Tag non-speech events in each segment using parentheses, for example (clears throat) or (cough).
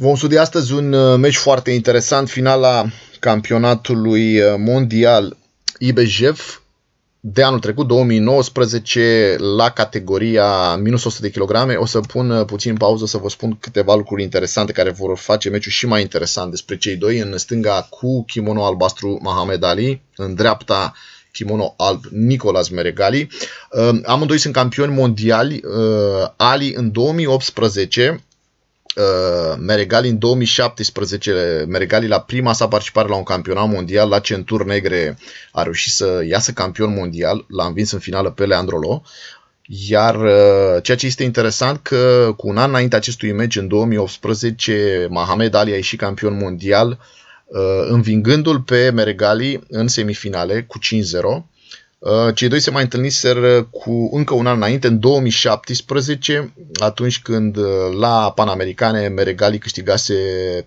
Vom studia astăzi un uh, meci foarte interesant, finala campionatului uh, mondial IBJF de anul trecut, 2019, la categoria minus 100 de kilograme. O să pun uh, puțin pauză să vă spun câteva lucruri interesante care vor face meciul și mai interesant despre cei doi. În stânga cu kimono albastru Mohamed Ali, în dreapta kimono alb Nicolas Meregali. Amândoi sunt campioni mondiali. Ali în 2018 Uh, Meregali în 2017, Meregali la prima sa participare la un campionat mondial, la centuri negre a reușit să iasă campion mondial, l-a învins în finală pe Leandrolo, iar uh, ceea ce este interesant că cu un an înainte acestui meci, în 2018, Mohamed Ali a ieșit campion mondial, uh, învingându-l pe Meregali în semifinale cu 5-0 Uh, cei doi se mai întâlniseră cu încă un an înainte, în 2017, atunci când uh, la Panamericane Meregali câștigase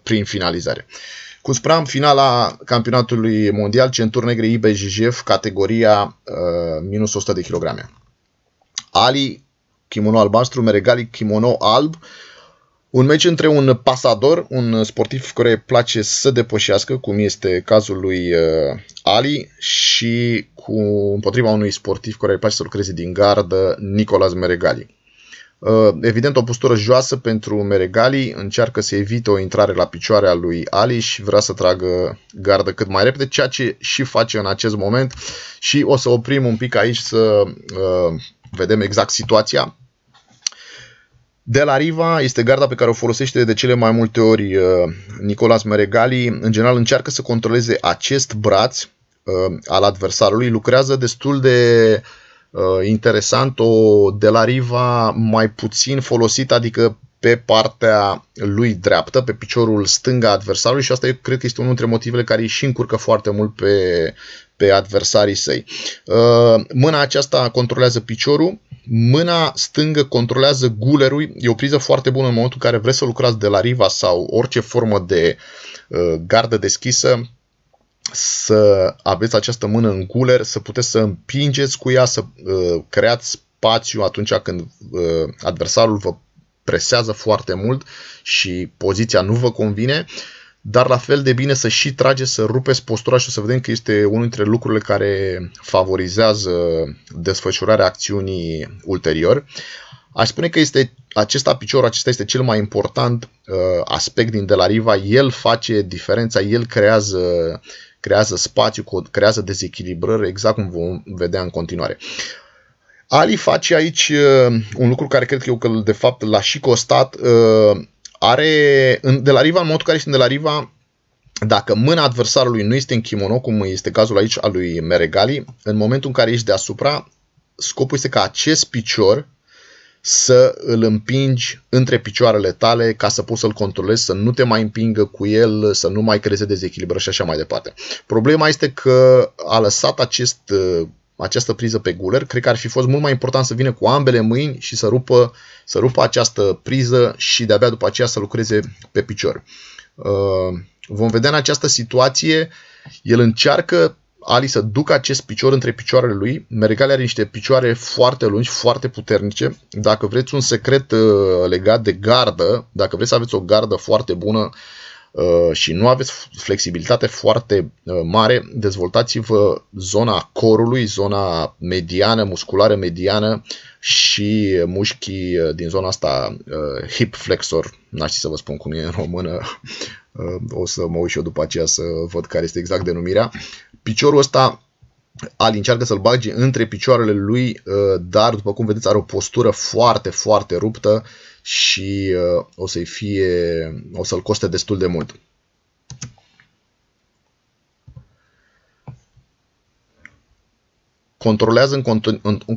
prin finalizare. Cu spram finala campionatului mondial, centur negre IBJJF, categoria uh, minus 100 de kilograme. Ali, kimono albastru, Meregali, kimono alb, un meci între un pasador, un sportiv care îi place să depășească, cum este cazul lui uh, Ali, și cu împotriva unui sportiv care îi place să lucreze din gardă, Nicolas Meregali. Uh, evident, o postură joasă pentru Meregali, încearcă să evite o intrare la picioare a lui Ali și vrea să tragă gardă cât mai repede, ceea ce și face în acest moment. Și o să oprim un pic aici să uh, vedem exact situația de la Riva este garda pe care o folosește de cele mai multe ori uh, Nicolas Meregali. În general încearcă să controleze acest braț uh, al adversarului. Lucrează destul de uh, interesant o De la Riva mai puțin folosită, adică pe partea lui dreaptă, pe piciorul stânga adversarului și asta eu cred că este unul dintre motivele care îi și încurcă foarte mult pe, pe adversarii săi. Uh, mâna aceasta controlează piciorul, mâna stângă controlează gulerul, e o priză foarte bună în momentul în care vreți să lucrați de la riva sau orice formă de uh, gardă deschisă, să aveți această mână în guler, să puteți să împingeți cu ea, să uh, creați spațiu atunci când adversarul vă presează foarte mult și poziția nu vă convine, dar la fel de bine să și trage, să rupeți postura și o să vedem că este unul dintre lucrurile care favorizează desfășurarea acțiunii ulterior. Aș spune că este acesta picior, acesta este cel mai important uh, aspect din De La Riva. El face diferența, el creează, creează spațiu, creează dezechilibrări, exact cum vom vedea în continuare. Uh, Ali face aici uh, un lucru care cred că eu că de fapt l-a și costat. Uh, are, de la Riva, în momentul în care sunt de la Riva, dacă mâna adversarului nu este în kimono, cum este cazul aici al lui Meregali, în momentul în care ești deasupra, scopul este ca acest picior să îl împingi între picioarele tale ca să poți să-l controlezi, să nu te mai împingă cu el, să nu mai creeze dezechilibră și așa mai departe. Problema este că a lăsat acest uh, această priză pe guler, cred că ar fi fost mult mai important să vină cu ambele mâini și să rupă, să rupă această priză și de-abia după aceea să lucreze pe picior. Uh, vom vedea în această situație, el încearcă Ali să ducă acest picior între picioarele lui. Mergale are niște picioare foarte lungi, foarte puternice. Dacă vreți un secret uh, legat de gardă, dacă vreți să aveți o gardă foarte bună, Uh, și nu aveți flexibilitate foarte uh, mare, dezvoltați-vă zona corului, zona mediană, musculară mediană și mușchii uh, din zona asta hip flexor, n-aș să vă spun cum e în română, o să mă uit și eu după aceea să văd care este exact denumirea. Piciorul ăsta Ali încearcă să-l bage între picioarele lui, dar după cum vedeți are o postură foarte, foarte ruptă și uh, o să l fie, o să-l coste destul de mult. controlează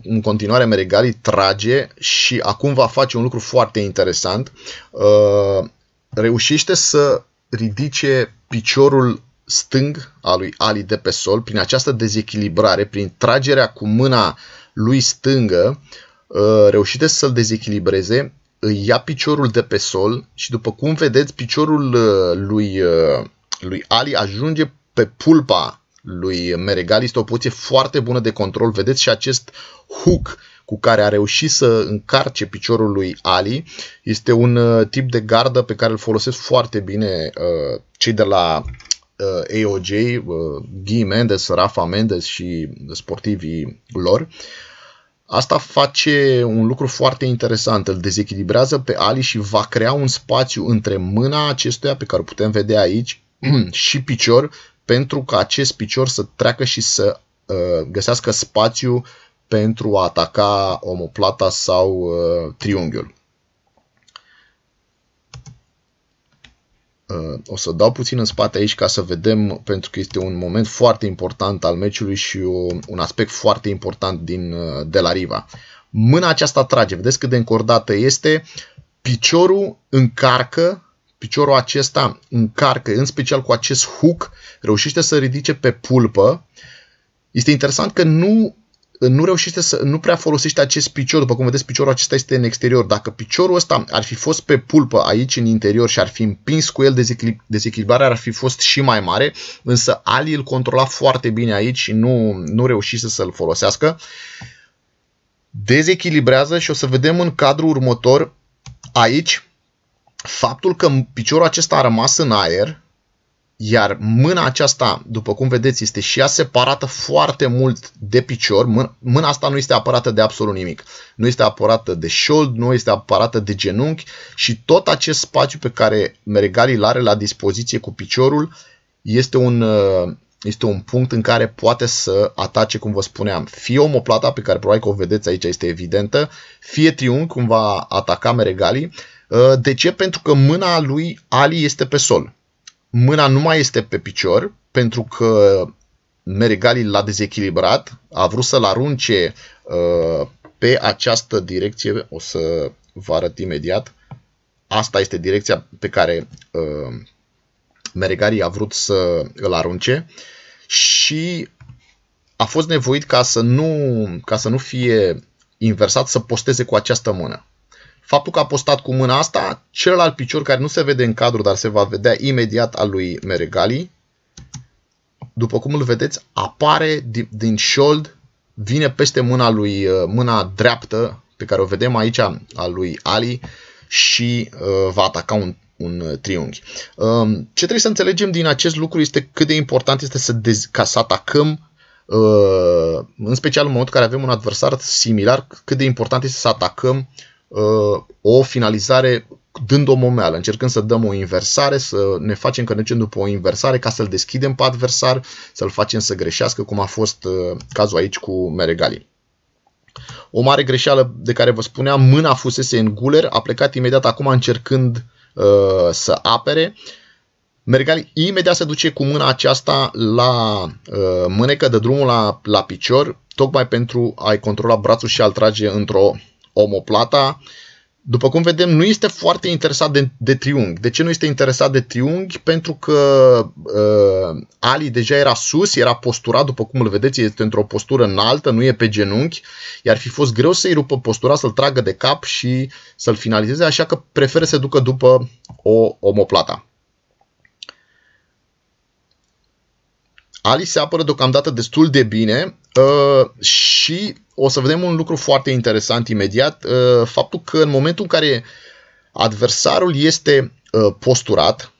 în, continuare Meregali, trage și acum va face un lucru foarte interesant. Uh, reușește să ridice piciorul stâng al lui Ali de pe sol prin această dezechilibrare, prin tragerea cu mâna lui stângă, uh, reușește să-l dezechilibreze îi ia piciorul de pe sol și după cum vedeți, piciorul uh, lui, uh, lui Ali ajunge pe pulpa lui Meregali. Este o poziție foarte bună de control. Vedeți și acest hook cu care a reușit să încarce piciorul lui Ali. Este un uh, tip de gardă pe care îl folosesc foarte bine cei de la AOJ, Guy Mendes, Rafa Mendes și sportivii lor. Uh, Asta face un lucru foarte interesant, îl dezechilibrează pe Ali și va crea un spațiu între mâna acestuia, pe care o putem vedea aici, (clears throat) și picior, pentru ca acest picior să treacă și să uh, găsească spațiu pentru a ataca omoplata sau uh, triunghiul. Uh, o să dau puțin în spate aici ca să vedem, pentru că este un moment foarte important al meciului și un aspect foarte important din uh, de la Riva. Mâna aceasta trage, vedeți cât de încordată este, piciorul încarcă, piciorul acesta încarcă, în special cu acest hook, reușește să ridice pe pulpă. Este interesant că nu nu reușește să nu prea folosește acest picior, după cum vedeți piciorul acesta este în exterior. Dacă piciorul ăsta ar fi fost pe pulpă aici în interior și ar fi împins cu el dezechilibrarea ar fi fost și mai mare, însă Ali îl controla foarte bine aici și nu, nu reușise să-l folosească. Dezechilibrează și o să vedem în cadrul următor aici faptul că piciorul acesta a rămas în aer, iar mâna aceasta, după cum vedeți, este și ea separată foarte mult de picior. Mâna asta nu este aparată de absolut nimic. Nu este aparată de șold, nu este aparată de genunchi și tot acest spațiu pe care Meregali îl are la dispoziție cu piciorul este un, uh, este un punct în care poate să atace, cum vă spuneam, fie omoplata, pe care probabil că o vedeți aici, este evidentă, fie triunghi, cum va ataca Meregali. Uh, de ce? Pentru că mâna lui Ali este pe sol mâna nu mai este pe picior, pentru că Merigali l-a dezechilibrat, a vrut să-l arunce uh, pe această direcție, o să vă arăt imediat, asta este direcția pe care uh, Merigali a vrut să îl arunce și a fost nevoit ca să nu, ca să nu fie inversat să posteze cu această mână faptul că a postat cu mâna asta, celălalt picior care nu se vede în cadru, dar se va vedea imediat al lui Meregali, după cum îl vedeți, apare din, din șold, vine peste mâna lui, uh, mâna dreaptă, pe care o vedem aici, a lui Ali, și uh, va ataca un, un uh, triunghi. Uh, ce trebuie să înțelegem din acest lucru este cât de important este să dez- ca să atacăm uh, în special în momentul în care avem un adversar similar, cât de important este să atacăm Uh, o finalizare dând o momeală, încercând să dăm o inversare, să ne facem cănăciuni după o inversare ca să-l deschidem pe adversar, să-l facem să greșească, cum a fost uh, cazul aici cu Meregali. O mare greșeală de care vă spuneam, mâna fusese în guler, a plecat imediat acum încercând uh, să apere. Mergali imediat se duce cu mâna aceasta la uh, mânecă, de drumul la, la picior, tocmai pentru a-i controla brațul și a-l trage într-o omoplata, după cum vedem, nu este foarte interesat de, de triunghi. De ce nu este interesat de triunghi? Pentru că uh, Ali deja era sus, era posturat, după cum îl vedeți, este într-o postură înaltă, nu e pe genunchi, Iar fi fost greu să-i rupă postura, să-l tragă de cap și să-l finalizeze, așa că preferă să ducă după o omoplata. Ali se apără deocamdată destul de bine, Uh, și o să vedem un lucru foarte interesant imediat, uh, faptul că în momentul în care adversarul este uh, posturat,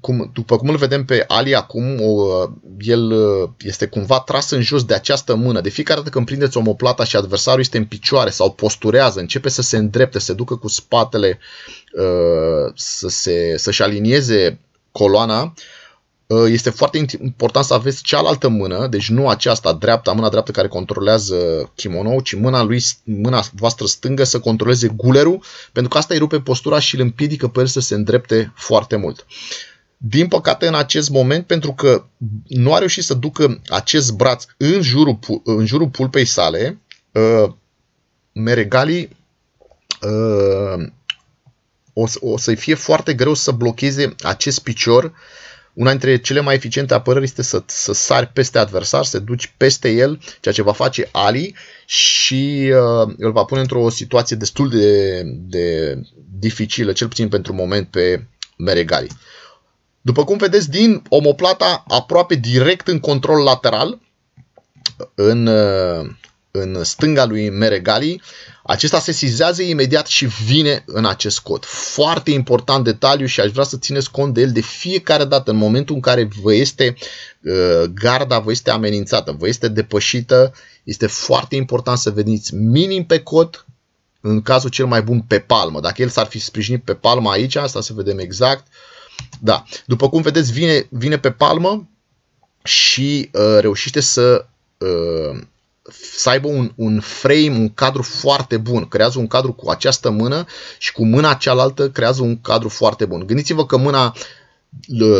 cum, după cum îl vedem pe Ali acum, o, uh, el uh, este cumva tras în jos de această mână. De fiecare dată când prindeți omoplata și adversarul este în picioare sau posturează, începe să se îndrepte, se ducă cu spatele, să se, să-și alinieze coloana, uh, Uh, este foarte important să aveți cealaltă mână, deci nu aceasta dreapta, mâna dreaptă care controlează kimono, ci mâna, lui, mâna voastră stângă să controleze gulerul, pentru că asta îi rupe postura și îl împiedică pe el să se îndrepte foarte mult. Din păcate, în acest moment, pentru că nu a reușit să ducă acest braț în jurul, în jurul pulpei sale, uh, meregalii uh, o, să-i fie foarte greu să blocheze acest picior una dintre cele mai eficiente apărări este să, să sari peste adversar, să duci peste el, ceea ce va face Ali și uh, îl va pune într-o situație destul de, de dificilă, cel puțin pentru moment, pe Meregali. După cum vedeți, din omoplata aproape direct în control lateral, în, uh, în stânga lui Meregali, acesta se sizează imediat și vine în acest cot. Foarte important detaliu și aș vrea să țineți cont de el de fiecare dată, în momentul în care vă este uh, garda, vă este amenințată, vă este depășită, este foarte important să veniți minim pe cot, în cazul cel mai bun pe palmă. Dacă el s-ar fi sprijinit pe palmă aici, asta să vedem exact. Da. După cum vedeți, vine, vine pe palmă și uh, reușește să uh, să aibă un, un frame, un cadru foarte bun. Creează un cadru cu această mână și cu mâna cealaltă creează un cadru foarte bun. Gândiți-vă că mâna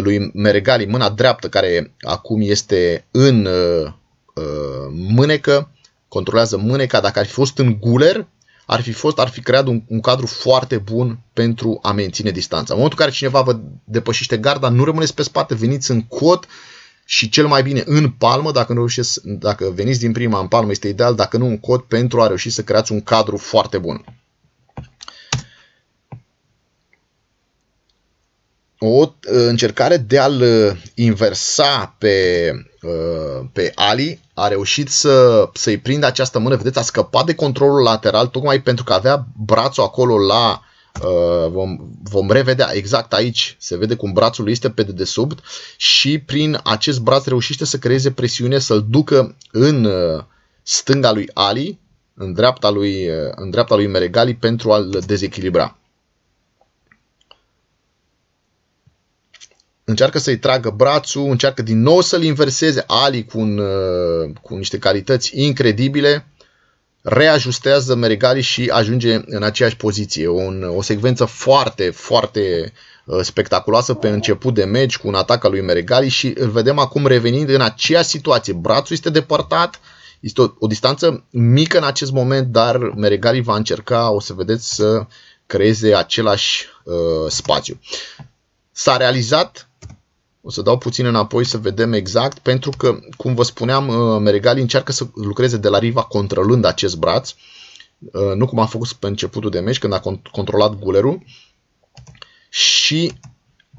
lui Meregali, mâna dreaptă care acum este în uh, uh, mânecă, controlează mâneca, dacă ar fi fost în guler, ar fi fost, ar fi creat un, un cadru foarte bun pentru a menține distanța. În momentul în care cineva vă depășește garda, nu rămâneți pe spate, veniți în cot, uh, și cel mai bine în palmă, dacă, nu reușesc, dacă veniți din prima în palmă, este ideal, dacă nu în cod, pentru a reuși să creați un cadru foarte bun. O uh, încercare de a-l uh, inversa pe, uh, pe Ali a reușit să, să-i prindă această mână. Vedeți, a scăpat de controlul lateral tocmai pentru că avea brațul acolo la Uh, vom, vom revedea exact aici, se vede cum brațul lui este pe dedesubt și prin acest braț reușește să creeze presiune, să-l ducă în uh, stânga lui Ali, în dreapta lui, uh, în dreapta lui Meregali pentru a-l dezechilibra. Încearcă să-i tragă brațul, încearcă din nou să-l inverseze Ali cu, un, cu niște calități incredibile reajustează mergalii și ajunge în aceeași poziție. Un, o secvență foarte, foarte uh, spectaculoasă pe început de meci cu un atac al lui Meregali și îl vedem acum revenind în aceeași situație. Brațul este depărtat, este o, o distanță mică în acest moment, dar Meregali va încerca, o să vedeți, să creeze același uh, spațiu. S-a realizat o să dau puțin înapoi să vedem exact, pentru că, cum vă spuneam, uh, Meregali încearcă să lucreze de la riva controlând acest braț, uh, nu cum a făcut pe începutul de meci, când a controlat gulerul, și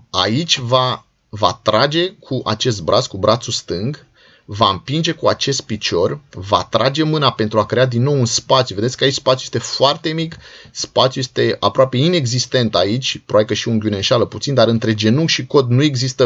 aici va, va trage cu acest braț, cu brațul stâng, va împinge cu acest picior, va trage mâna pentru a crea din nou un spațiu. Vedeți că aici spațiul este foarte mic, spațiul este aproape inexistent aici, probabil că și unghiul înșală puțin, dar între genunchi și cod nu există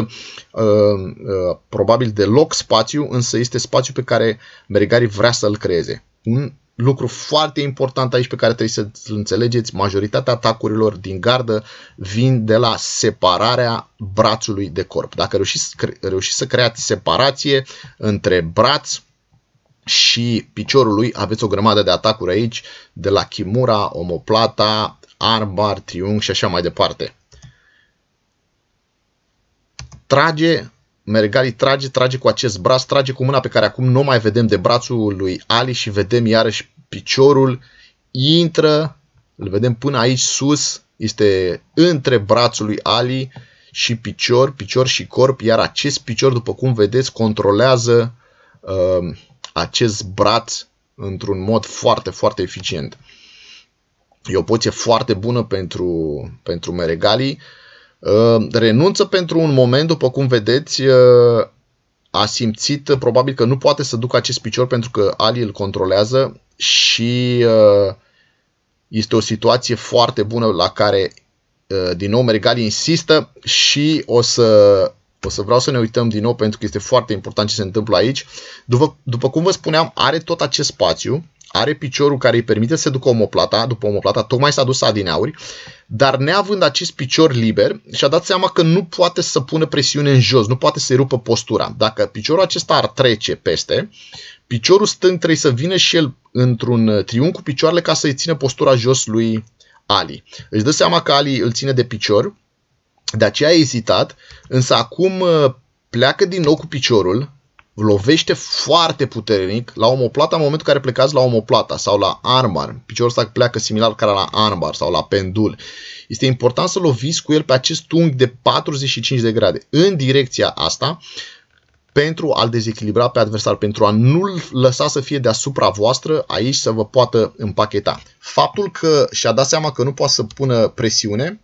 uh, uh, probabil deloc spațiu, însă este spațiu pe care Mergari vrea să-l creeze. Un lucru foarte important aici pe care trebuie să înțelegeți, majoritatea atacurilor din gardă vin de la separarea brațului de corp. Dacă reușiți, reușiți să creați separație între braț și piciorul lui, aveți o grămadă de atacuri aici, de la Kimura, omoplata, armbar, triunghi și așa mai departe. Trage Mergali trage, trage cu acest braț, trage cu mâna pe care acum nu mai vedem de brațul lui Ali și vedem iarăși piciorul, intră, îl vedem până aici sus, este între brațul lui Ali și picior, picior și corp, iar acest picior, după cum vedeți, controlează uh, acest braț într-un mod foarte, foarte eficient. E o poziție foarte bună pentru, pentru Meregali. Uh, Ehm, renunță pentru un moment, după cum vedeți, ehm, a simțit probabil că nu poate să ducă acest picior pentru că Ali îl controlează și ehm, este o situație foarte bună la care din nou Mergali insistă și o să, o să vreau să ne uităm din nou pentru că este foarte important ce se întâmplă aici. După, după cum vă spuneam, are tot acest spațiu are piciorul care îi permite să ducă omoplata, după omoplata, tocmai s-a dus adineauri, dar neavând acest picior liber, și-a dat seama că nu poate să pună presiune în jos, nu poate să-i rupă postura. Dacă piciorul acesta ar trece peste, piciorul stâng trebuie să vină și el într-un triunghi cu picioarele ca să-i țină postura jos lui Ali. Își dă seama că Ali îl ține de picior, de aceea a ezitat, însă acum uh, pleacă din nou cu piciorul, lovește foarte puternic la omoplata în momentul în care plecați la omoplata sau la armbar. Piciorul ăsta pleacă similar ca la armbar sau la pendul. Este important să loviți cu el pe acest unghi de 45 de grade în direcția asta pentru a-l dezechilibra pe adversar, pentru a nu-l lăsa să fie deasupra voastră aici să vă poată împacheta. Faptul că și-a dat seama că nu poate să pună presiune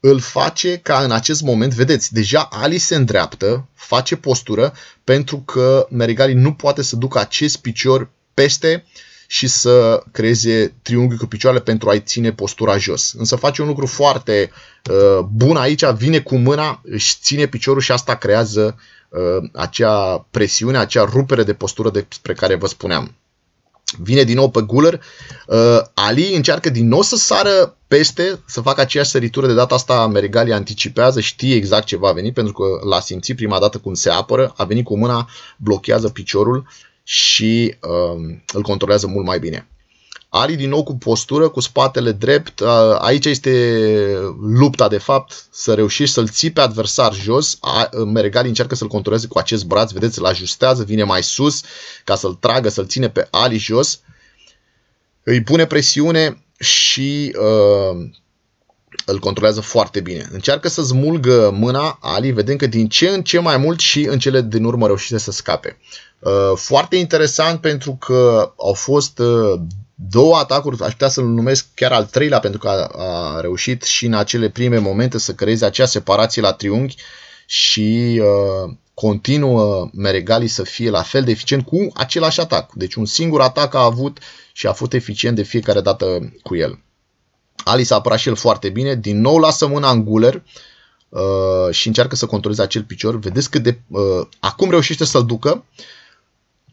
îl face ca în acest moment, vedeți, deja Ali se îndreaptă, face postură, pentru că Merigali nu poate să ducă acest picior peste și să creeze triunghi cu picioarele pentru a-i ține postura jos. Însă face un lucru foarte uh, bun aici, vine cu mâna, își ține piciorul și asta creează uh, acea presiune, acea rupere de postură despre care vă spuneam vine din nou pe Guler. Uh, Ali încearcă din nou să sară peste, să facă aceeași săritură. De data asta Merigali anticipează, știe exact ce va veni, pentru că l-a simțit prima dată cum se apără, a venit cu mâna, blochează piciorul și uh, îl controlează mult mai bine. Ali din nou cu postură, cu spatele drept. Aici este lupta, de fapt, să reușești să-l ții pe adversar jos. Meregali încearcă să-l controleze cu acest braț, vedeți, îl ajustează, vine mai sus ca să-l tragă, să-l ține pe Ali jos. Îi pune presiune și uh, îl controlează foarte bine. Încearcă să smulgă mâna Ali, vedem că din ce în ce mai mult și în cele din urmă reușește să scape. Uh, foarte interesant pentru că au fost uh, două atacuri, aș putea să-l numesc chiar al treilea pentru că a, a reușit și în acele prime momente să creeze acea separație la triunghi și uh, continuă Meregali să fie la fel de eficient cu același atac. Deci un singur atac a avut și a fost eficient de fiecare dată cu el. Ali s-a apărat și el foarte bine, din nou lasă mâna în guler uh, și încearcă să controleze acel picior. Vedeți cât de... Uh, acum reușește să-l ducă, uh,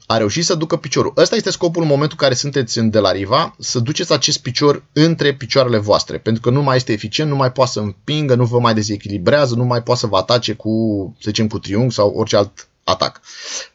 a reușit să ducă piciorul. Ăsta este scopul în momentul în care sunteți în de la riva, să duceți acest picior între picioarele voastre, pentru că nu mai este eficient, nu mai poate să împingă, nu vă mai dezechilibrează, nu mai poate să vă atace cu, să zicem, cu triunghi sau orice alt atac.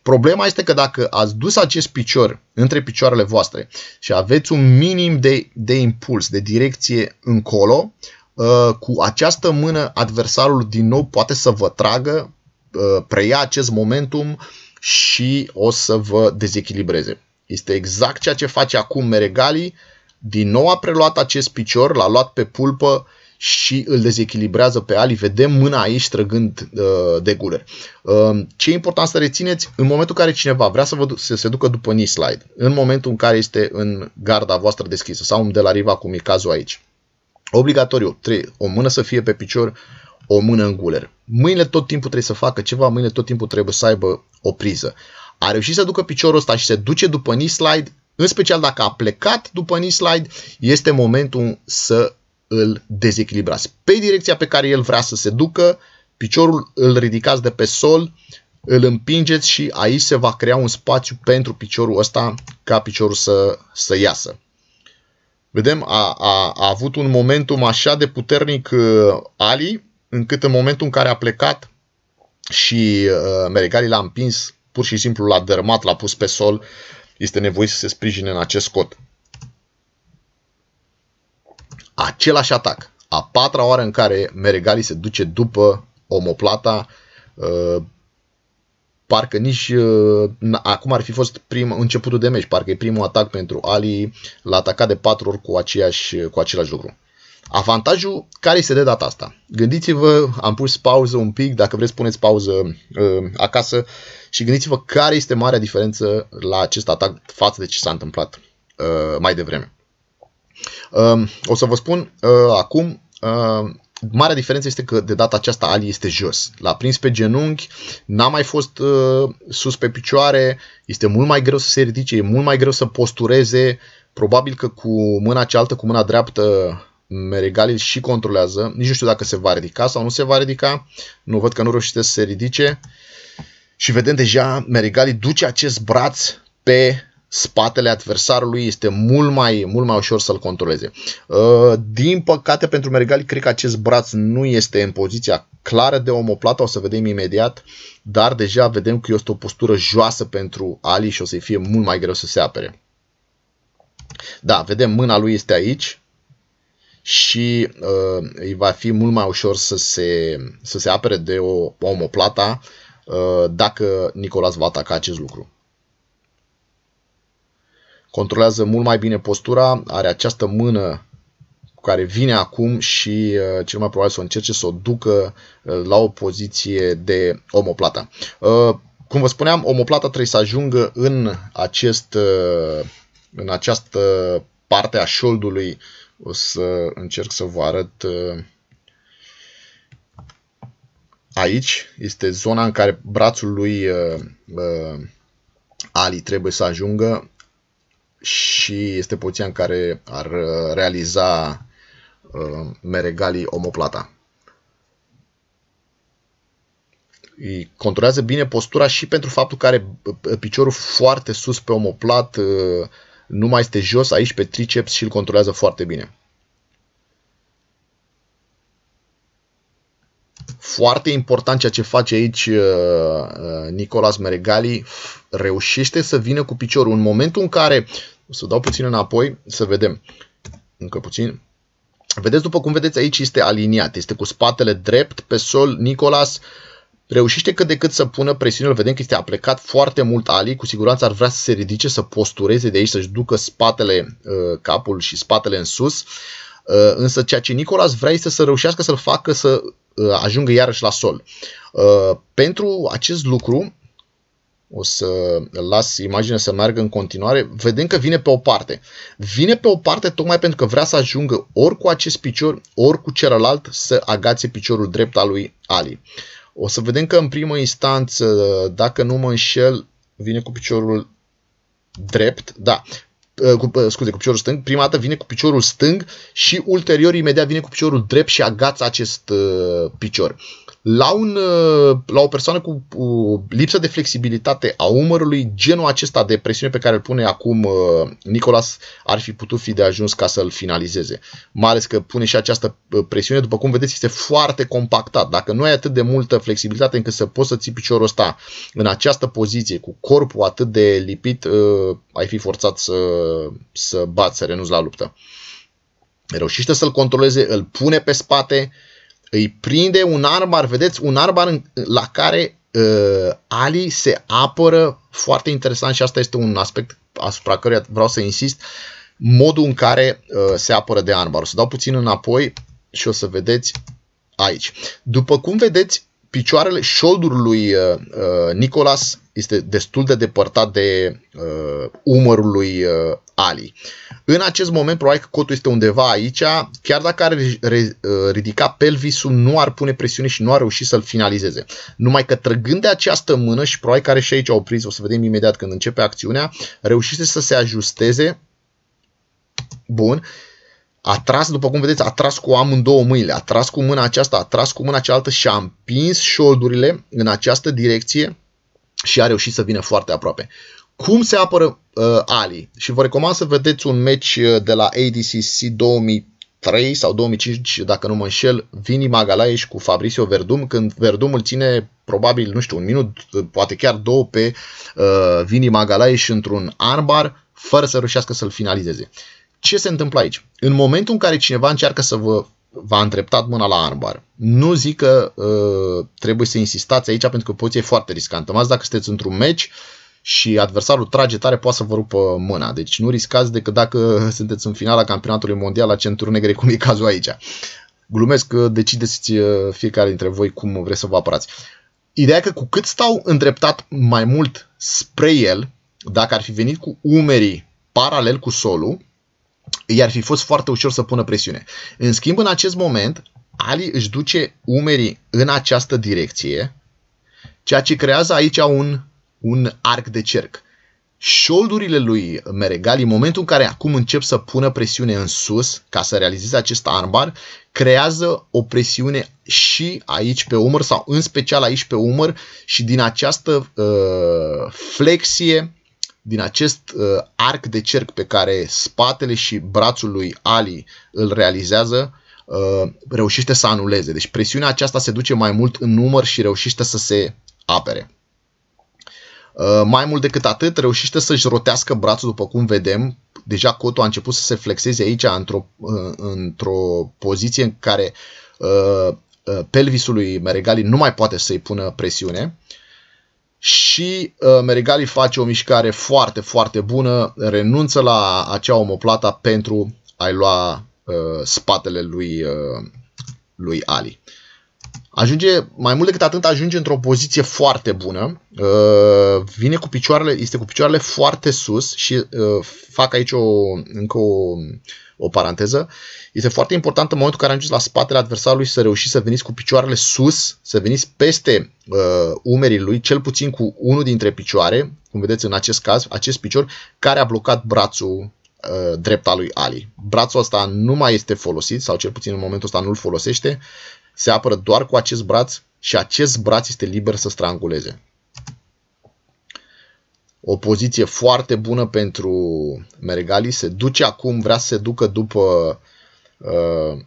Problema este că dacă ați dus acest picior între picioarele voastre și aveți un minim de, de impuls, de direcție încolo, uh, cu această mână adversarul din nou poate să vă tragă, uh, preia acest momentum, și o să vă dezechilibreze. Este exact ceea ce face acum Meregali. Din nou a preluat acest picior, l-a luat pe pulpă și îl dezechilibrează pe Ali. Vedem mâna aici trăgând uh, de guler. Um, ce e important să rețineți, în momentul în care cineva vrea să, vă, să se ducă după ni slide, în momentul în care este în garda voastră deschisă sau de la riva, cum e cazul aici, obligatoriu, trei, o mână să fie pe picior, o mână în guler. Mâinile tot timpul trebuie să facă ceva, mâinile tot timpul trebuie să aibă o priză. A reușit să ducă piciorul ăsta și se duce după knee slide, în special dacă a plecat după knee slide, este momentul să îl dezechilibrați. Pe direcția pe care el vrea să se ducă, piciorul îl ridicați de pe sol, îl împingeți și aici se va crea un spațiu pentru piciorul ăsta ca piciorul să, să iasă. Vedem, a, a, a avut un momentum așa de puternic uh, Ali, încât în momentul în care a plecat și uh, Meregali l-a împins, pur și simplu l-a dărmat, l-a pus pe sol, este nevoie să se sprijine în acest cot. Același atac, a patra oară în care Meregali se duce după omoplata, uh, parcă nici uh, acum ar fi fost prim, începutul de meci, parcă e primul atac pentru Ali, l-a atacat de patru ori cu, aceeași, cu același lucru. Avantajul care se dă data asta? Gândiți-vă, am pus pauză un pic, dacă vreți puneți pauză uh, acasă și gândiți-vă care este marea diferență la acest atac față de ce s-a întâmplat uh, mai devreme. Uh, o să vă spun uh, acum, uh, marea diferență este că de data aceasta Ali este jos. L-a prins pe genunchi, n-a mai fost uh, sus pe picioare, este mult mai greu să se ridice, e mult mai greu să postureze, probabil că cu mâna cealaltă, cu mâna dreaptă, Meregali și controlează. Nici nu știu dacă se va ridica sau nu se va ridica. Nu văd că nu reușește să se ridice. Și vedem deja Meregali duce acest braț pe spatele adversarului este mult mai, mult mai ușor să-l controleze. Uh, din păcate pentru Mergali, cred că acest braț nu este în poziția clară de omoplată, o să vedem imediat, dar deja vedem că este o postură joasă pentru Ali și o să-i fie mult mai greu să se apere. Da, vedem, mâna lui este aici, și uh, îi va fi mult mai ușor să se, să se apere de o omoplata uh, dacă Nicolas va ataca acest lucru. Controlează mult mai bine postura, are această mână care vine acum și uh, cel mai probabil să o încerce să o ducă uh, la o poziție de omoplata. Uh, cum vă spuneam, omoplata trebuie să ajungă în, acest, uh, în această parte a șoldului o să încerc să vă arăt uh, aici. Este zona în care brațul lui uh, uh, Ali trebuie să ajungă și este poziția în care ar realiza meregalii omoplata. Îi controlează bine postura și pentru faptul că are piciorul foarte sus pe omoplat, nu mai este jos aici pe triceps și îl controlează foarte bine. Foarte important ceea ce face aici uh, uh, Nicolas Meregali, reușește să vină cu piciorul. În momentul în care, o să dau puțin înapoi, să vedem, încă puțin, vedeți după cum vedeți aici este aliniat, este cu spatele drept pe sol Nicolas, uh, reușește cât de cât să pună îl vedem că este aplecat foarte mult Ali, cu siguranță ar vrea să se ridice, să postureze de aici, să-și ducă spatele, uh, capul și spatele în sus, uh, însă ceea ce Nicolas vrea este să reușească să-l facă să uh, ajungă iarăși la sol. Pentru acest lucru, o să las imaginea să meargă în continuare, vedem că vine pe o parte. Vine pe o parte tocmai pentru că vrea să ajungă ori cu acest picior, ori cu celălalt să agațe piciorul drept al lui Ali. O să vedem că în primă instanță, dacă nu mă înșel, vine cu piciorul drept, da, uh, cu, uh, scuze, cu piciorul stâng, prima dată vine cu piciorul stâng și ulterior imediat vine cu piciorul drept și agață acest uh, picior la, un, uh, la o persoană cu lipsă de flexibilitate a umărului, genul acesta de presiune pe care îl pune acum uh, Nicolas ar fi putut fi de ajuns ca să-l finalizeze. Mai ales că pune și această uh, presiune, după cum vedeți, este foarte compactat. Dacă nu ai atât de multă flexibilitate încât să poți să ții piciorul ăsta în această poziție, cu corpul atât de lipit, ai fi forțat să, să bați, să renunți la luptă. Reușește să-l controleze, îl pune pe spate, uh, îi prinde un armbar, vedeți, un armbar la care uh, Ali se apără foarte interesant și asta este un aspect asupra căruia vreau să insist, modul în care uh, se apără de armbar. O să dau puțin înapoi și o să vedeți aici. După cum vedeți, picioarele, șoldul lui uh, uh, Nicolas este destul de depărtat de uh, umărul lui uh, Ali. În acest moment, probabil că cotul este undeva aici, chiar dacă ar re, uh, ridica pelvisul, nu ar pune presiune și nu ar reuși să-l finalizeze. Numai că trăgând de această mână și probabil care și aici oprit, o să vedem imediat când începe acțiunea, reușise să se ajusteze. Bun. A tras, după cum vedeți, a tras cu amândouă mâinile, a tras cu mâna aceasta, a tras cu mâna cealaltă și a împins șoldurile în această direcție și a reușit să vină foarte aproape. Cum se apără uh, Ali? Și vă recomand să vedeți un meci uh, de la ADCC 2003 sau 2005, dacă nu mă înșel, Vini Magalaeș cu Fabricio Verdum, când Verdum îl ține probabil, nu știu, un minut, uh, poate chiar două pe uh, Vini Magalaeș într-un armbar, fără să reușească să-l finalizeze. Ce se întâmplă aici? În momentul în care cineva încearcă să vă v-a întreptat mâna la armbar. Nu zic că uh, trebuie să insistați aici pentru că poziția e foarte riscantă. Mai dacă sunteți într-un meci și adversarul trage tare, poate să vă rupă mâna. Deci nu riscați decât dacă (laughs) sunteți în finala campionatului mondial la centru negre, cum e cazul aici. Glumesc că decideți uh, fiecare dintre voi cum vreți să vă apărați. Ideea e că cu cât stau îndreptat mai mult spre el, dacă ar fi venit cu umerii paralel cu solul, i-ar fi fost foarte ușor să pună presiune. În schimb, în acest moment, Ali își duce umerii în această direcție, ceea ce creează aici un, un arc de cerc. Șoldurile lui Meregali, în momentul în care acum încep să pună presiune în sus ca să realizeze acest armbar, creează o presiune și aici pe umăr sau în special aici pe umăr și din această uh, flexie din acest uh, arc de cerc pe care spatele și brațul lui Ali îl realizează, uh, reușește să anuleze. Deci presiunea aceasta se duce mai mult în număr și reușește să se apere. Uh, mai mult decât atât, reușește să-și rotească brațul, după cum vedem. Deja cotul a început să se flexeze aici într-o, într-o poziție în care pelvisul lui Meregali nu mai poate să-i pună presiune. Uh, și uh, Merigali face o mișcare foarte, foarte bună, renunță la acea omoplata pentru a-i lua uh, spatele lui, uh, lui Ali ajunge, mai mult decât atât, ajunge într-o poziție foarte bună, uh, vine cu picioarele, este cu picioarele foarte sus și uh, fac aici o, încă o, o paranteză, este foarte important în momentul în care ajungeți la spatele adversarului să reușiți să veniți cu picioarele sus, să veniți peste uh, umerii lui, cel puțin cu unul dintre picioare, cum vedeți în acest caz, acest picior care a blocat brațul uh, drept al lui Ali. Brațul ăsta nu mai este folosit, sau cel puțin în momentul ăsta nu-l folosește se apără doar cu acest braț și acest braț este liber să stranguleze. O poziție foarte bună pentru Meregali. Se duce acum, vrea să se ducă după uh,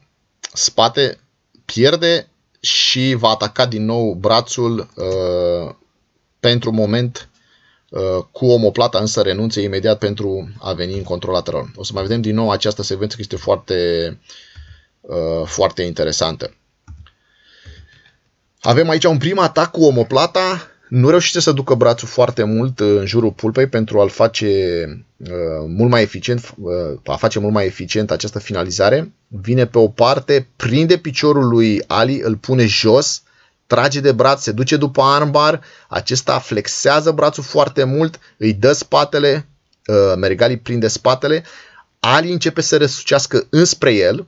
spate, pierde și va ataca din nou brațul uh, pentru moment uh, cu omoplata, însă renunță imediat pentru a veni în control lateral. O să mai vedem din nou această secvență, că este foarte, uh, foarte interesantă. Avem aici un prim atac cu omoplata, nu reușește să ducă brațul foarte mult uh, în jurul pulpei pentru a-l face uh, mult mai eficient, uh, a face mult mai eficient această finalizare. Vine pe o parte, prinde piciorul lui Ali, îl pune jos, trage de braț, se duce după armbar, acesta flexează brațul foarte mult, îi dă spatele, uh, Merigali prinde spatele, Ali începe să răsucească înspre el,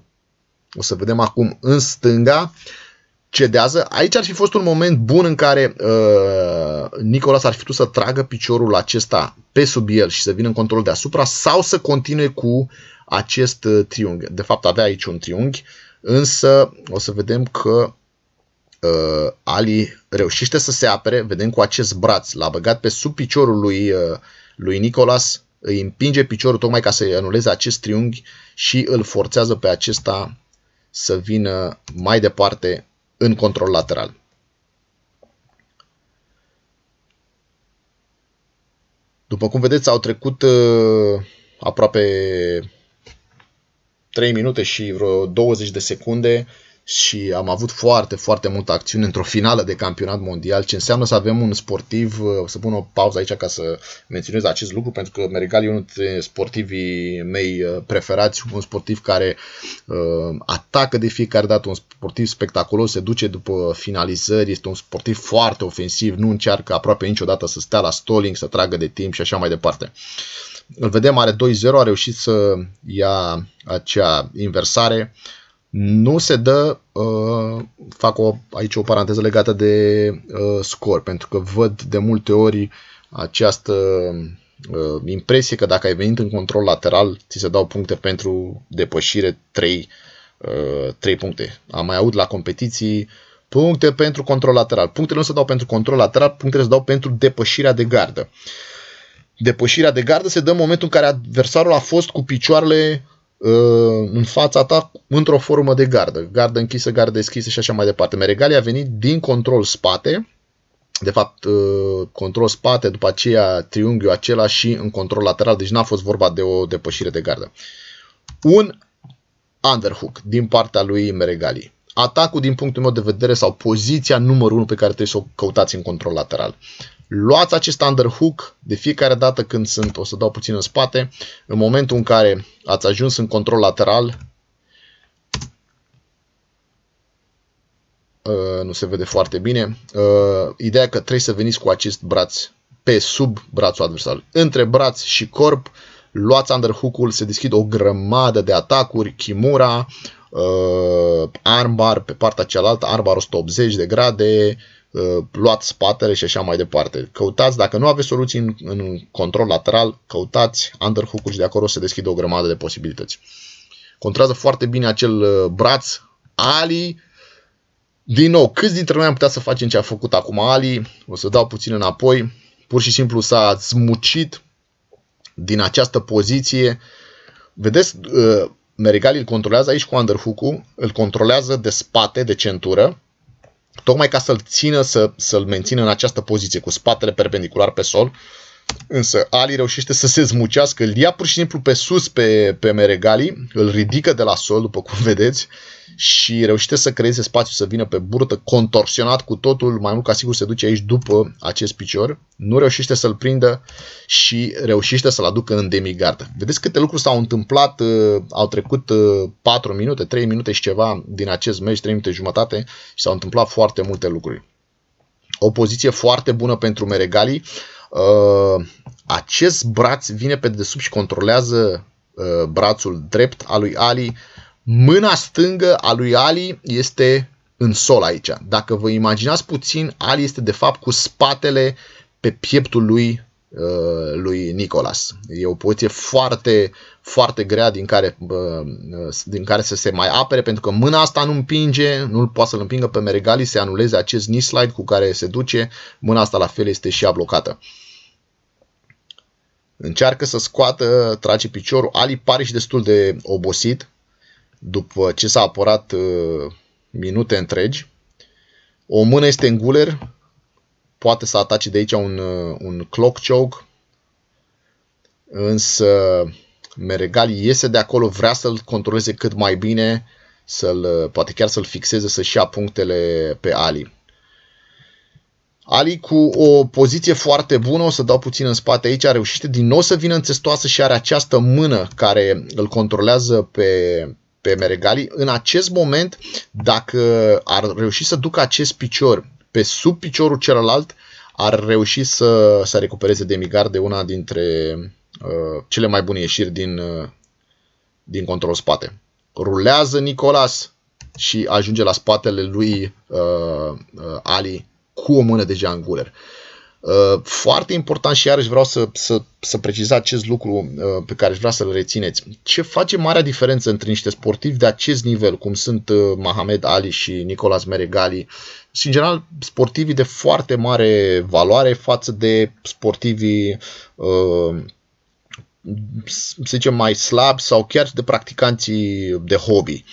o să vedem acum în stânga, uh, cedează. Aici ar fi fost un moment bun în care uh, Nicolas ar fi putut să tragă piciorul acesta pe sub el și să vină în control deasupra sau să continue cu acest uh, triunghi. De fapt avea aici un triunghi, însă o să vedem că uh, Ali reușește să se apere, vedem cu acest braț, l-a băgat pe sub piciorul lui, uh, lui Nicolas, îi împinge piciorul tocmai ca să-i anuleze acest triunghi și îl forțează pe acesta să vină mai departe în control lateral. După cum vedeți, au trecut uh, aproape 3 minute și vreo 20 de secunde și am avut foarte, foarte multă acțiune într-o finală de campionat mondial, ce înseamnă să avem un sportiv, uh, să pun o pauză aici ca să menționez acest lucru, pentru că Merigal e unul dintre sportivii mei uh, preferați, un sportiv care uh, atacă de fiecare dată, un sportiv spectaculos, se duce după finalizări, este un sportiv foarte ofensiv, nu încearcă aproape niciodată să stea la stalling, să tragă de timp și așa mai departe. Îl vedem, are 2-0, a reușit să ia acea inversare, uh, nu se dă, uh, fac o, aici o paranteză legată de uh, scor, pentru că văd de multe ori această uh, impresie că dacă ai venit în control lateral, ți se dau puncte pentru depășire 3, uh, 3 puncte. Am mai avut la competiții puncte pentru control lateral. Punctele nu se dau pentru control lateral, punctele se dau pentru depășirea de gardă. Depășirea de gardă se dă în momentul în care adversarul a fost cu picioarele Uh, în fața ta într-o formă de gardă. Gardă închisă, gardă deschisă și așa mai departe. Meregali a venit din control spate, de fapt uh, control spate, după aceea triunghiul acela și în control lateral, deci n-a fost vorba de o depășire de gardă. Un underhook din partea lui Meregali. Atacul, din punctul meu de vedere, sau poziția numărul 1 pe care trebuie să o căutați în control lateral. Luați acest underhook de fiecare dată când sunt, o să dau puțin în spate, în momentul în care ați ajuns în control lateral, uh, nu se vede foarte bine, uh, ideea că trebuie să veniți cu acest braț pe sub brațul adversar. Între braț și corp, luați underhook-ul, se deschid o grămadă de atacuri, Kimura, uh, armbar pe partea cealaltă, armbar 180 de grade, Uh, luat spatele și așa mai departe. Căutați, dacă nu aveți soluții în, în control lateral, căutați underhook-uri și de acolo se deschide o grămadă de posibilități. Contrează foarte bine acel uh, braț Ali. Din nou, câți dintre noi am putea să facem ce a făcut acum Ali? O să dau puțin înapoi. Pur și simplu s-a smucit din această poziție. Vedeți, uh, Merigali îl controlează aici cu underhook-ul, îl controlează de spate, de centură, tocmai ca să-l țină, să, să-l mențină în această poziție, cu spatele perpendicular pe sol, însă Ali reușește să se zmucească, îl ia pur și simplu pe sus pe, pe Meregali, îl ridică de la sol, după cum (laughs) vedeți, și reușește să creeze spațiu să vină pe burtă, contorsionat cu totul, mai mult ca sigur se duce aici după acest picior, nu reușește să-l prindă și reușește să-l aducă în demigardă. Vedeți câte lucruri s-au întâmplat, uh, au trecut 4 uh, minute, 3 minute și ceva din acest meci, 3 minute jumătate și s-au întâmplat foarte multe lucruri. O poziție foarte bună pentru Meregali. Uh, acest braț vine pe dedesubt și controlează brațul drept al lui Ali Mâna stângă a lui Ali este în sol aici. Dacă vă imaginați puțin, Ali este de fapt cu spatele pe pieptul lui uh, lui Nicolas. E o poziție foarte, foarte grea din care, uh, uh, din care să se mai apere, pentru că mâna asta nu împinge, nu poate să-l împingă pe Meregali, se anuleze acest knee slide cu care se duce, mâna asta la fel este și ea blocată. Încearcă să scoată, trage piciorul, Ali pare și destul de obosit, după ce s-a apărat uh, minute întregi. O mână este în guler, poate să atace de aici un, uh, un clock choke, însă Meregali iese de acolo, vrea să-l controleze cât mai bine, să-l, uh, poate chiar să-l fixeze, să-și ia punctele pe Ali. Ali cu o poziție foarte bună, o să dau puțin în spate aici, a reușit din nou să vină în țestoasă și are această mână care îl controlează pe, pe Meregali. În acest moment, dacă ar reuși să ducă acest picior pe sub piciorul celălalt, ar reuși să, să recupereze demigard de una dintre uh, cele mai bune ieșiri din, uh, din control spate. Rulează Nicolas și ajunge la spatele lui uh, uh, Ali cu o mână de Jean Guler. Uh, Uh, foarte important și iarăși vreau să, să, să precizez acest lucru uh, pe care aș vrea să-l rețineți. Ce face marea diferență între niște sportivi de acest nivel, cum sunt uh, Mohamed Ali și Nicolas Meregali, și în general sportivii de foarte mare valoare față de sportivii uh, să zicem, mai slabi sau chiar de practicanții de hobby.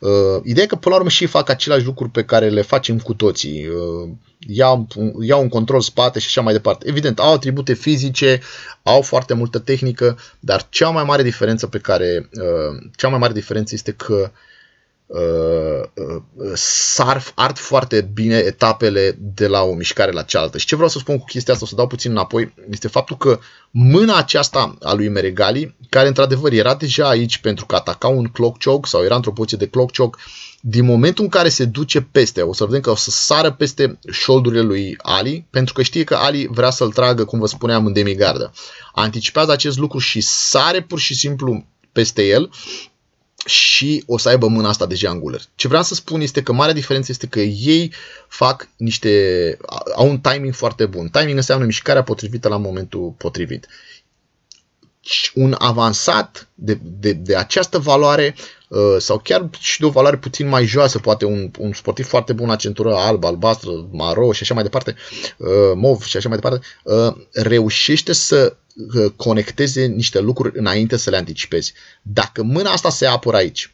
Uh, ideea e că, până la urmă, și fac același lucruri pe care le facem cu toții. Uh, iau, iau un control spate și așa mai departe. Evident, au atribute fizice, au foarte multă tehnică, dar cea mai mare diferență pe care, uh, cea mai mare diferență este că uh, Uh, uh, sarf, art foarte bine etapele de la o mișcare la cealaltă. Și ce vreau să spun cu chestia asta, o să dau puțin înapoi, este faptul că mâna aceasta a lui Meregali, care într-adevăr era deja aici pentru că ataca un clock choke sau era într-o poziție de clock choke, din momentul în care se duce peste, o să vedem că o să sară peste șoldurile lui Ali, pentru că știe că Ali vrea să-l tragă, cum vă spuneam, în demigardă. Anticipează acest lucru și sare pur și simplu peste el și o să aibă mâna asta de Angular. Ce vreau să spun este că marea diferență este că ei fac niște, au un timing foarte bun. Timing înseamnă mișcarea potrivită la momentul potrivit. Un avansat de, de, de această valoare uh, sau chiar și de o valoare puțin mai joasă, poate un, un sportiv foarte bun la centură albă, albastră, maro și așa mai departe, uh, mov și așa mai departe, uh, reușește să conecteze niște lucruri înainte să le anticipezi. Dacă mâna asta se apără aici,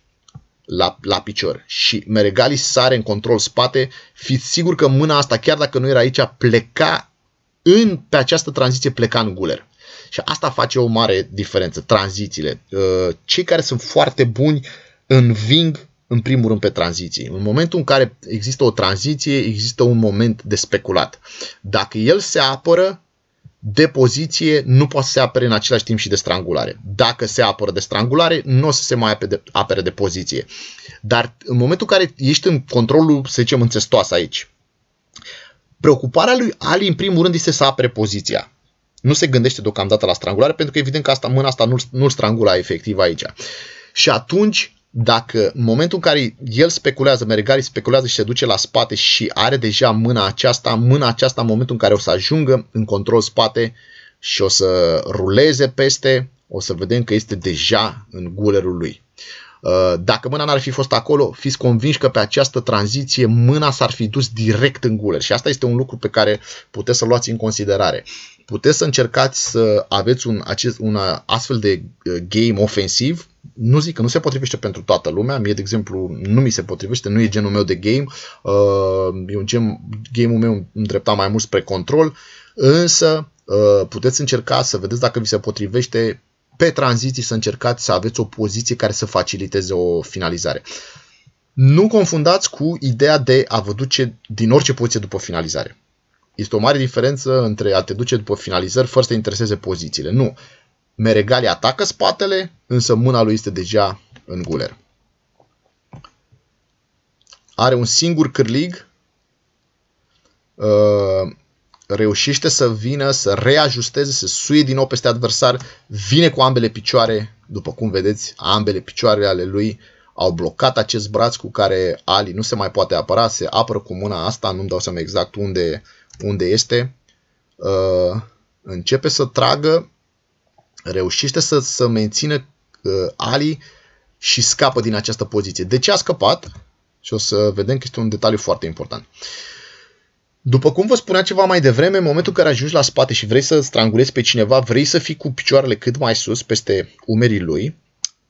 la, la picior și Meregali sare în control spate, fiți sigur că mâna asta, chiar dacă nu era aici, pleca în, pe această tranziție pleca în guler. Și asta face o mare diferență, tranzițiile. Uh, cei care sunt foarte buni înving în primul rând pe tranziții. În momentul în care există o tranziție, există un moment de speculat. Dacă el se apără, de poziție nu poate să se apere în același timp și de strangulare. Dacă se apără de strangulare, nu o să se mai apere de poziție. Dar în momentul în care ești în controlul, să zicem, înțestoasă aici, preocuparea lui Ali, în primul rând, este să apere poziția. Nu se gândește deocamdată la strangulare, pentru că evident că asta, mâna asta nu-l, nu strangula efectiv aici. Și atunci dacă în momentul în care el speculează, Meregari speculează și se duce la spate și are deja mâna aceasta, mâna aceasta în momentul în care o să ajungă în control spate și o să ruleze peste, o să vedem că este deja în gulerul lui. Uh, dacă mâna n-ar fi fost acolo, fiți convinși că pe această tranziție mâna s-ar fi dus direct în guler și asta este un lucru pe care puteți să l luați în considerare. Puteți să încercați să aveți un, acest, un uh, astfel de uh, game ofensiv nu zic că nu se potrivește pentru toată lumea, mie, de exemplu, nu mi se potrivește, nu e genul meu de game, uh, e un gen, game-ul meu îndreptat mai mult spre control, însă uh, puteți încerca să vedeți dacă vi se potrivește pe tranziții să încercați să aveți o poziție care să faciliteze o finalizare. Nu confundați cu ideea de a vă duce din orice poziție după finalizare. Este o mare diferență între a te duce după finalizări fără să te intereseze pozițiile. Nu. Meregali atacă spatele, însă mâna lui este deja în guler. Are un singur cârlig, uh, reușește să vină, să reajusteze, să suie din nou peste adversar, vine cu ambele picioare, după cum vedeți, ambele picioare ale lui au blocat acest braț cu care Ali nu se mai poate apăra, se apără cu mâna asta, nu-mi dau seama exact unde, unde este, uh, începe să tragă, reușește să, să mențină uh, Ali și scapă din această poziție. De ce a scăpat? Și o să vedem că este un detaliu foarte important. După cum vă spunea ceva mai devreme, în momentul în care ajungi la spate și vrei să strangulezi pe cineva, vrei să fii cu picioarele cât mai sus, peste umerii lui,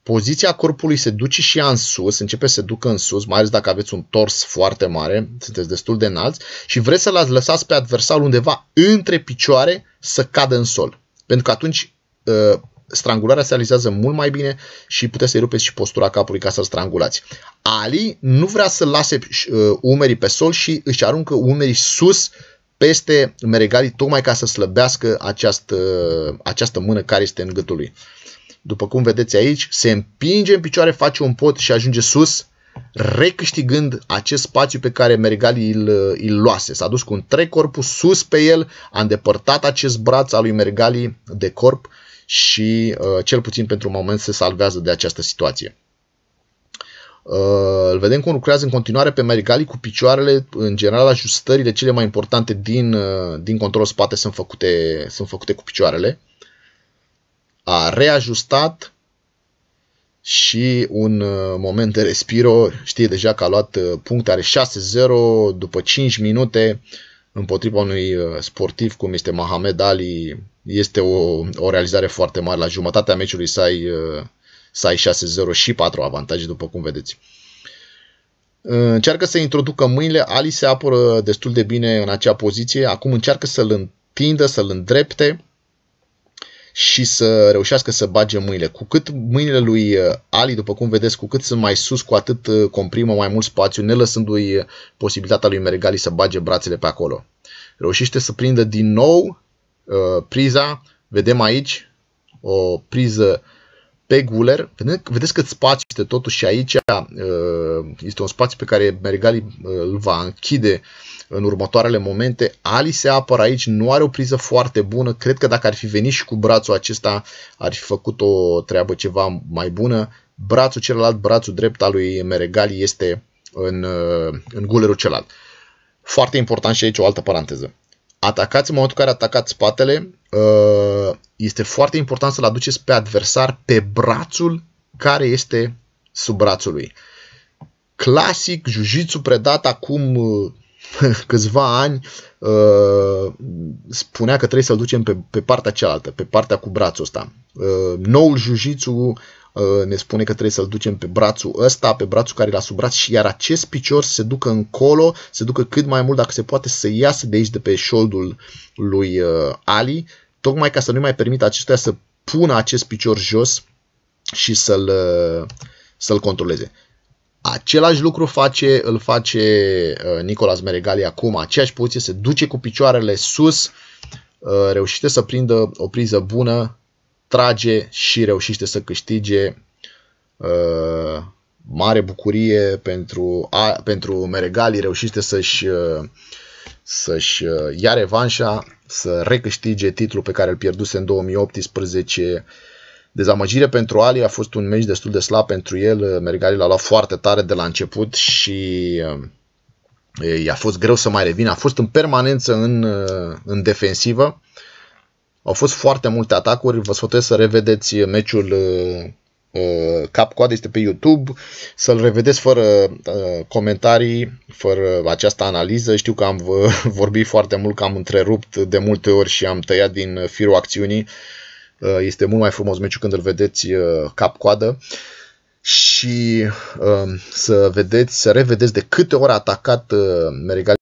poziția corpului se duce și ea în sus, începe să se ducă în sus, mai ales dacă aveți un tors foarte mare, sunteți destul de înalți, și vreți să-l lăsați pe adversarul undeva între picioare să cadă în sol. Pentru că atunci Uh, strangularea se realizează mult mai bine și puteți să-i rupeți și postura capului ca să-l strangulați. Ali nu vrea să lase uh, umerii pe sol și își aruncă umerii sus peste meregalii tocmai ca să slăbească această, uh, această mână care este în gâtul lui. După cum vedeți aici, se împinge în picioare, face un pot și ajunge sus, recâștigând acest spațiu pe care Mergali îl, îl luase. S-a dus cu un trei corpul sus pe el, a îndepărtat acest braț al lui Mergali de corp și uh, cel puțin pentru moment se salvează de această situație. Uh, îl vedem cum lucrează în continuare pe Merigali cu picioarele, în general ajustările cele mai importante din, uh, din control spate sunt făcute, sunt făcute cu picioarele. A reajustat și un moment de respiro, știe deja că a luat puncte, are 6-0 după 5 minute împotriva unui sportiv cum este Mohamed Ali, este o, o realizare foarte mare. La jumătatea meciului să ai, uh, să ai 6-0 și 4 avantaje, după cum vedeți. Uh, încearcă să introducă mâinile, Ali se apără destul de bine în acea poziție, acum încearcă să-l întindă, să-l îndrepte și să reușească să bage mâinile. Cu cât mâinile lui uh, Ali, după cum vedeți, cu cât sunt mai sus, cu atât comprimă mai mult spațiu, ne lăsându-i posibilitatea lui Mergali să bage brațele pe acolo. Reușește să prindă din nou Uh, priza. Vedem aici o priză pe guler. Vedeți cât spațiu este totuși aici. Uh, este un spațiu pe care Mergali uh, îl va închide în următoarele momente. Ali se apără aici, nu are o priză foarte bună. Cred că dacă ar fi venit și cu brațul acesta, ar fi făcut o treabă ceva mai bună. Brațul celălalt, brațul drept al lui Meregali este în, în gulerul celălalt. Foarte important și aici o altă paranteză atacați în momentul în care atacați spatele, uh, este foarte important să-l aduceți pe adversar pe brațul care este sub brațul lui. Clasic, jiu predat acum uh, (laughs) câțiva ani uh, spunea că trebuie să-l ducem pe, pe partea cealaltă, pe partea cu brațul ăsta. Noul jiu Uh, ne spune că trebuie să-l ducem pe brațul ăsta, pe brațul care era sub braț și iar acest picior se ducă încolo, se ducă cât mai mult dacă se poate să iasă de aici de pe șoldul lui uh, Ali, tocmai ca să nu mai permită acestuia să pună acest picior jos și să-l, uh, să-l controleze. Același lucru face, îl face Nicolas Meregali acum, aceeași poziție, se duce cu picioarele sus, reușite să prindă o priză bună trage și reușește să câștige uh, mare bucurie pentru, a, pentru Meregali, reușește să-și, uh, să-și uh, ia revanșa, să recâștige titlul pe care îl pierduse în 2018. Dezamăgire pentru Ali a fost un meci destul de slab pentru el, Meregali l-a luat foarte tare de la început și uh, i-a fost greu să mai revină, a fost în permanență în, în defensivă. Uh, au fost foarte multe atacuri, vă sfătuiesc să revedeți meciul uh, uh cap-coadă, este pe YouTube, să-l revedeți fără uh, comentarii, fără această analiză. Știu că am (laughs) vorbit foarte mult, că am întrerupt de multe ori și am tăiat din firul acțiunii. Uh, este mult mai frumos meciul când îl vedeți uh, cap-coadă și uh, să vedeți, să revedeți de câte ori a atacat Merigal